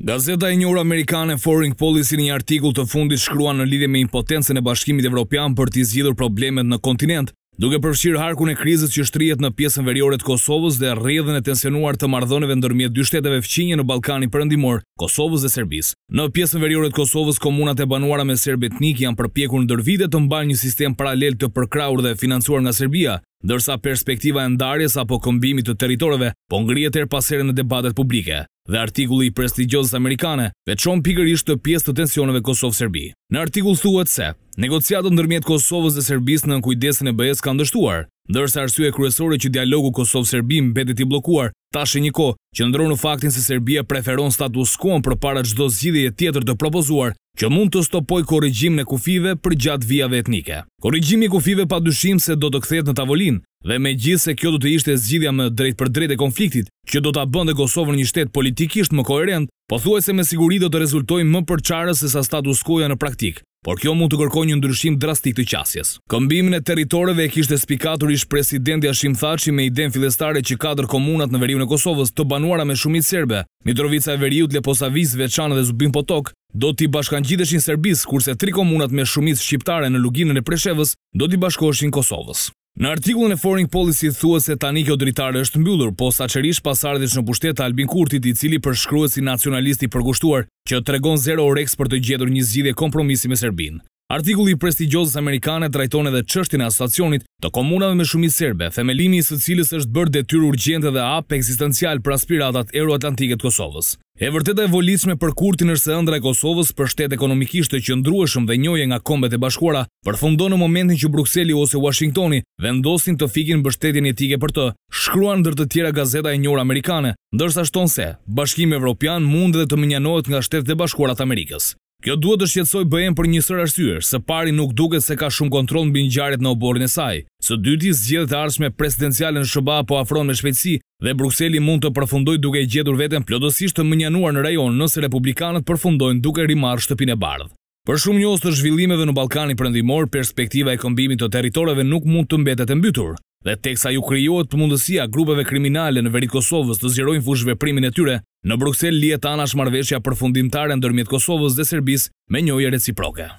Gazeta e njërë Amerikane Foreign Policy një artikull të fundit shkrua në lidhje me impotencën e bashkimit evropian për t'i zgjidhur problemet në kontinent, duke përfshirë harkun e krizës që shtrijet në pjesën veriore të Kosovës dhe rrjedhën e tensionuar të marrëdhënieve ndërmjet dy shteteve fqinje në Balkani Perëndimor, Kosovës dhe Serbisë. Në pjesën veriore të Kosovës, komunat e banuara me serb etnik janë përpjekur ndër vite të mbajnë një sistem paralel të përkrahur dhe financuar nga Serbia, dërsa perspektiva e ndarjes apo kombimit të teritorëve po ngrije tërë pasere në debatet publike dhe artikulli i prestigjozës amerikane veqon pikërisht të pjesë të tensioneve Kosovë-Serbi. Në artikull thuet se, negociatën ndërmjet Kosovës dhe Serbis në nënkujdesin e bëjes ka ndështuar, dërsa arsye kryesore që dialogu Kosovë-Serbi mbetit i blokuar Tash e një ko, që ndru në faktin se Serbia preferon status quo për para gjdo zgjidhje tjetër të propozuar, që mund të stopoj korrigjim në kufive për gjatë vijave etnike. Korrigjimi kufive pa dushim se do të kthet në tavolin, dhe me gjithë se kjo do të ishte zgjidhja më drejt për drejt e konfliktit, që do të abënde Kosovën një shtetë politikisht më koherent, po thuaj se me siguri do të rezultoj më përqarës se sa status quoja në praktikë por kjo mund të kërkoj një ndryshim drastik të qasjes. Këmbimin e teritoreve e kishte spikatur ish presidenti Ashim Thaci me idem filestare që katër komunat në veriun e Kosovës të banuara me shumit serbe, Mitrovica e Veriut, Leposavis, Veçanë dhe Zubim Potok, do t'i bashkan gjitheshin Serbis, kurse tri komunat me shumit shqiptare në luginën e Preshevës, do t'i bashkoshin Kosovës. Në artikullin e Foreign Policy thua se tani kjo dritarë është mbyllur, po sa qërish pasardhish në pushtet Albin Kurtit i cili përshkruet si nacionalisti përgushtuar që tregon zero oreks për të gjedur një zgjidhe kompromisi me Serbin. Artikulli prestigjosës Amerikane trajton edhe qështin e asocionit të komunave me shumit serbe, themelimi i së cilës është bërë detyru urgjente dhe apë eksistencial për aspiratat euroatlantike të Kosovës. E vërteta e volisme për kurtin është e ndra e Kosovës për shtet ekonomikisht të qëndrueshëm dhe njoje nga kombet e bashkuara, përfundo në momentin që Bruxelli ose Washingtoni vendosin të fikin shtetjen e tike për të, shkruan ndër të tjera gazeta e njore Amerikane, ndërsa shton se, bashkim e mund dhe të mënjanohet nga shtet dhe bashkuarat Amerikës. Kjo duhet të shqetsoj bëjen për njësër arsyër, së pari nuk duket se ka shumë kontrol në bingjarit në oborin e saj. Së dyti, zgjedhët arshme presidenciale në Shëba po afron me shpejtësi dhe Bruxelli mund të përfundoj duke i gjedhur vetën plodosisht të mënjanuar në rajon nëse republikanët përfundojnë duke rimar shtëpine bardhë. Për shumë njës të zhvillimeve në Balkani përëndimor, perspektiva e kombimit të teritoreve nuk mund të mbetet e mbytur, dhe teksa ju krijohet për mundësia grupeve kriminale në verit Kosovës të zhjerojnë fushve primin e tyre, në Bruxelles li anash marveshja përfundimtare në dërmjet Kosovës dhe Serbis me njojë e reciproke.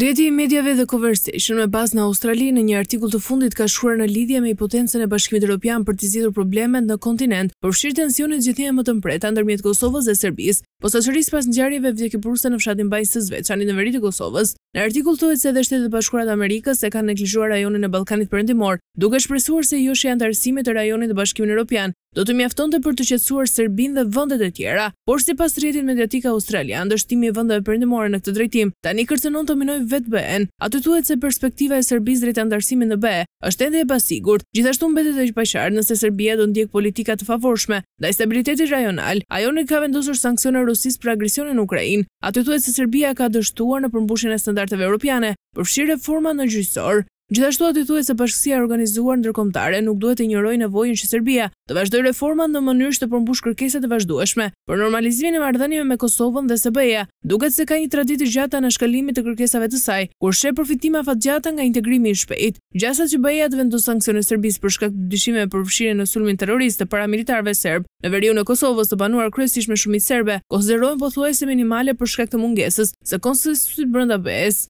Rjeti i medjave dhe Conversation me bazë në Australi në një artikull të fundit ka shkruar në lidhje me hipotencën e Bashkimit Evropian për të zgjidhur problemet në kontinent, përfshirë tensionet gjithnjë më të mpreta ndërmjet Kosovës dhe Serbisë, posa çoris pas ngjarjeve vjekëpuruse në fshatin Bajs të Zveçanit në veri të Kosovës. Në artikull thuhet se edhe Shtetet e Bashkuara të Amerikës e kanë neglizhuar rajonin e Ballkanit Perëndimor, duke shpresuar se jo shi antarësimet e rajonit të Bashkimit Evropian, do të mjafton të për të qetsuar Serbin dhe vëndet e tjera, por si pas rjetin mediatika Australia, ndështimi e vëndet e përndimore në këtë drejtim, tani kërcenon të minoj vetë bëhen, atë të se perspektiva e Serbis drejtë andarësimin në BE, është edhe e pasigur, gjithashtu mbetet e qëpashar nëse Serbia do ndjek politikat të favorshme, da i stabiliteti rajonal, ajo në ka vendosur sankcione Rusis për agresionin Ukrajin, atë të se Serbia ka dështuar në përmbushin e standarteve europiane, përfshirë reforma në gjysor, Gjithashtu aty thuhet se bashkësia e organizuar ndërkombëtare nuk duhet të injorojë nevojën që Serbia të vazhdojë reformat në mënyrë të përmbush kërkesat e vazhdueshme për normalizimin e marrëdhënieve me Kosovën dhe SBE-ja, duket se ka një traditë gjatë në shkallimin të kërkesave të saj, kur sheh përfitime afatgjata nga integrimi i shpejtë. Gjasa që BE-ja të vendos sankcione Serbisë për shkak të dyshimeve për fshirjen në sulmin terrorist të paramilitarëve serb në veriun e Kosovës të banuar kryesisht me shumicë serbe, konsiderohen pothuajse minimale për shkak të mungesës së konsensusit brenda BE-s.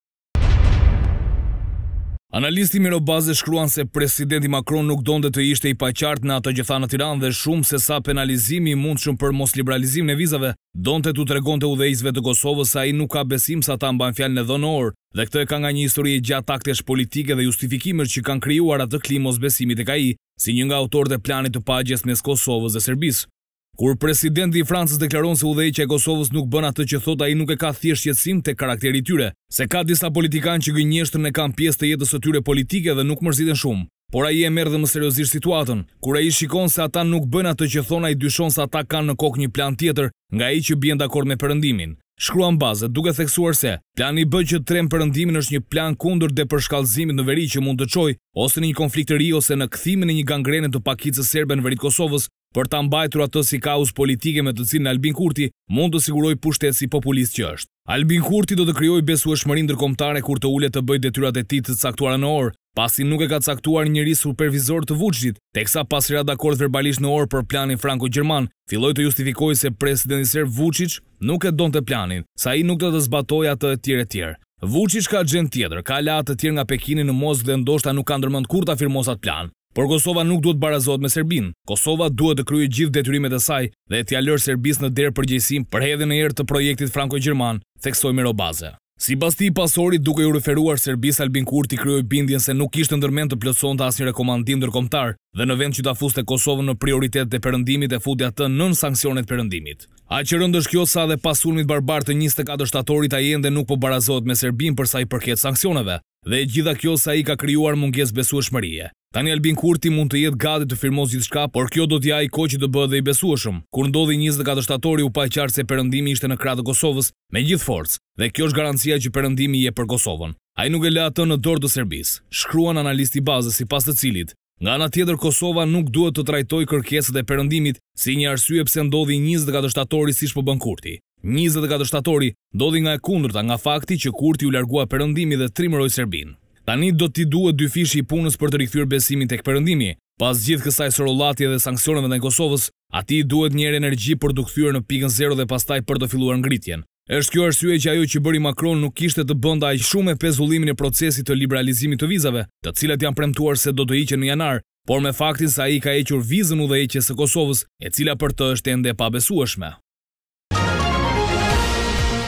Analisti Mirobaze shkruan se presidenti Macron nuk donde të ishte i paqart në ato gjitha në Tiran dhe shumë se sa penalizimi mund shumë për mos liberalizim në vizave, donde të tregon të udhejzve të Kosovës sa i nuk ka besim sa ta mban fjal në dhonor, dhe këtë e ka nga një histori e gjatë taktesh politike dhe justifikimër që kanë kryuar atë klimos besimit e ka i, si një nga autor dhe planit të pagjes mes Kosovës dhe Serbisë. Kur presidenti i Francës deklaron se udhëheqja e Kosovës nuk bën atë që thot, ai nuk e ka thjesht shqetësim te karakteri i tyre, se ka disa politikanë që gënjeshtrën e kanë pjesë të jetës së tyre politike dhe nuk mërziten shumë. Por ai e merr dhe më seriozisht situatën. Kur ai shikon se ata nuk bën atë që thon, ai dyshon se ata kanë në kokë një plan tjetër, nga ai që bien dakord me Perëndimin. Shkruan bazë duke theksuar se plani B që trem Perëndimin është një plan kundër depërshkallëzimit në veri që mund të çojë ose në një konflikt të ri ose në kthimin e një gangrene të pakicës serbe në veri të Kosovës, për të mbajtur atë si kaus politike me të cilë në Albin Kurti mund të siguroj pushtet si populist që është. Albin Kurti do të kryoj besu e shmërin dërkomtare kur të ullet të bëjt detyrat e ti të caktuar në orë, pasi nuk e ka caktuar njëri supervizor të vuqgjit, teksa pas dhe akord verbalisht në orë për planin Franco-Gjerman, filloj të justifikoj se presidentisër vuqgjit nuk e donë të planin, sa i nuk të të zbatoj atë të tjere tjere. Vuqgjit ka gjend tjetër, ka latë të tjerë nga Pekini në mozë dhe ndoshta nuk ka ndërmënd kur të afirmosat plan. Por Kosova nuk duhet barazot me Serbin. Kosova duhet të kryu gjithë detyrimet e saj dhe t'ja lërë Serbis në derë përgjësim për hedhe në erë të projektit Franco-Gjerman, theksoj Miro Baze. Si basti i pasorit duke ju referuar Serbis Albin Kurti kryoj bindjen se nuk ishtë ndërmen të plëson të asnjë rekomandim dërkomtar dhe në vend që ta fuste Kosovën në prioritet të përëndimit e fudja të nën sankcionet përëndimit. A që rëndësh kjo sa dhe pasulmit barbar të 24 shtatorit a jende nuk po barazot me Serbin përsa i përket sankcioneve, dhe gjitha kjo sa i ka kryuar munges besu e shmërije. Tani Albin Kurti mund të jetë gati të firmoz gjithë shka, por kjo do t'ja i ko që të bëhë dhe i besu e shumë, kur ndodhi 24 shtatori u pa qartë qarë se përëndimi ishte në kratë Kosovës me gjithë forcë, dhe kjo është garancia që përëndimi je për Kosovën. A i nuk e le atë në dorë të Serbisë, shkruan analisti bazës si pas të cilit, Nga nga tjetër Kosova nuk duhet të trajtoj kërkeset e përëndimit si një arsye pëse ndodhi 24 shtatori si shpo bënkurti. 24 shtatori, dodi nga e kundrëta nga fakti që Kurti u largua përëndimi dhe trimëroj Serbin. Tani do t'i duhet dy fishi i punës për të rikëthyrë besimin të këpërëndimi, pas gjithë kësaj sërolatje dhe sankcioneve në Kosovës, ati duhet njerë energji për të këthyrë në pikën zero dhe pastaj për të filluar ngritjen. Êshtë kjo arsye që ajo që bëri Macron nuk ishte të bënda aj shumë e pezullimin e procesit të liberalizimit të vizave, të cilat janë premtuar se do të iqen në janar, por me faktin sa i ka equr vizën u dhe e Kosovës, e cila për të është ende pabesueshme.